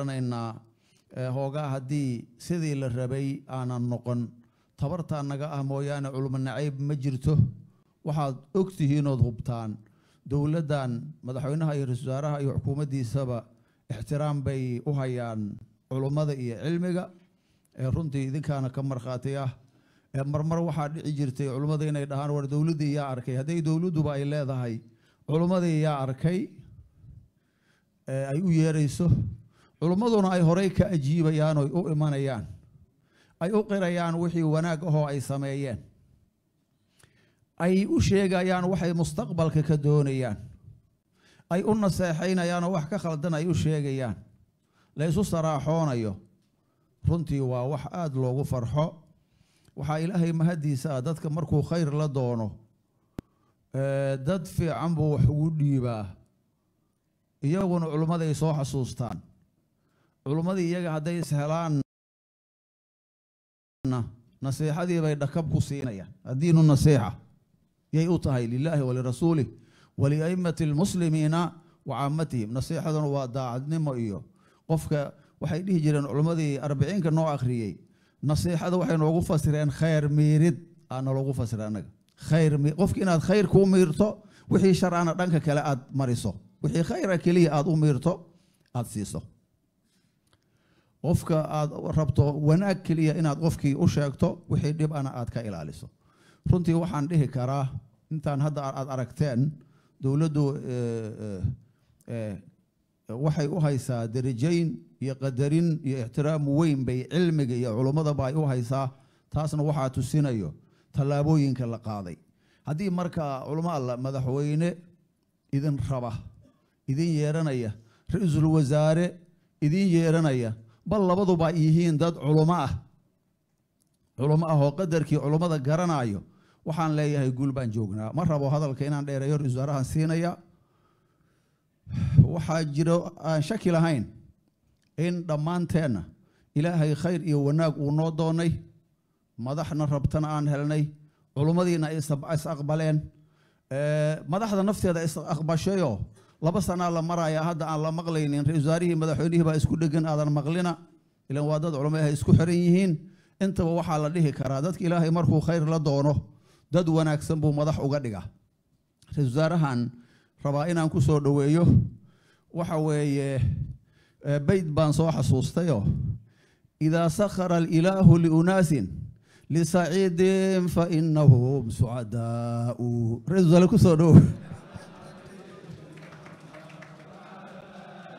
odhanaynaa hoogaa haddii sidii la rabay aanan noqon tabartaa naga ah mooyaane culmo nacayd ma jirto waxaad og tihiinood hubtaan dowladdan madaxweynaha iyo ra-isul wasaaraha iyo xukuumaddiisaba ixtiraam bay u hayaan culummada iyo cilmiga ee runtii idinkaana ka markhaati ah marmar waxaa dhici jirtay culummada inay dhahaan war dowladdii yaa arkay hadday dowladduba ay leedahay culummadii yaa arkay ay u yeerayso culummaduna ay horey ka ajiibayaan oy u imanayaan ay u qirayaan wixii wanaag ahoo ay sameeyeen ay u sheegayaan waxay mustaqbalka ka doonayaan ay u naseexaynayaan oo wax ka khaldan ay u sheegayaan laysu saraaxoonayo runtii waa wax aada loogu farxo waxaa ilaahay mahaddiisa ah dadka markuu khayr la doono dad fiican buu wax ugu dhiibaa iyaguna culimmaday soo xasuustaan culummadii iyaga hadday ishelaan nasiixadii bay dhakab ku siinayaan addiinu nasiixa yay u tahay lilaahi walirasuulih waliaimati lmuslimiina wa caamatihim nasiixaduna waa daacadnimo iyo qofka waxay dhihi jireen culummadii arbiciinka noo akhriyey nasiixada waxay noogu fasireen khayr miirid aana loogu fasira annaga khayr qofki inaad khayr kuu miirto wixii sharaana dhanka kale aad mariso wixii khayra keliya aad u miirto aad siiso qofka aad rabto wanaag keliya inaad qofkii u sheegto wixii dhibana aad ka ilaaliso runtii waxaan dhihi karaa intaan hadda aad aragteen dowladdu waxay u haysaa darajayn iyo qadarin iyo ixtiraam weyn bay cilmiga iyo culummadaba ay u haysaa taasna waxaa tusinayo tallaabooyinka la qaaday haddii marka culamo madaxweyne idin raba idin yeeranaya ra-iisul wasaare idin yeeranaya bal labaduba yihiin dad culumo ah culummo ah oo qadarkii culummada garanaayo waxaan leeyahay guul baan joognaa ma rabo hadalka inaan dheereeyo hor wasaarahan siinaya waxaa jiro aan shaki lahayn in dhammaanteenna ilaahay khayr iyo wanaag uu noo doonay madaxna rabtana aan helnay culummadiina ay is aqbaleen madaxda nafteeda is aqbashayoo laba sanaa la maraaya hadda aan la maqlaynin ra-isul wasaarihii madaxweynihii baa isku dhegan aadan maqlina ilan waa dad culammay ahay isku xiran yihiin intaba waxaa la dhihi karaa dadka ilaahay markuu khayr la doono dad wanaagsan buu madax uga dhiga ra-isul wasaarahan rabaa inaan ku soo dhoweeyo waxa weeye beyd baan soo xasuustayoo idaa sakhara alilaahu liunaasin lisaciidin fa inahum sucadaau ra-isul wasaare ku soo dhowo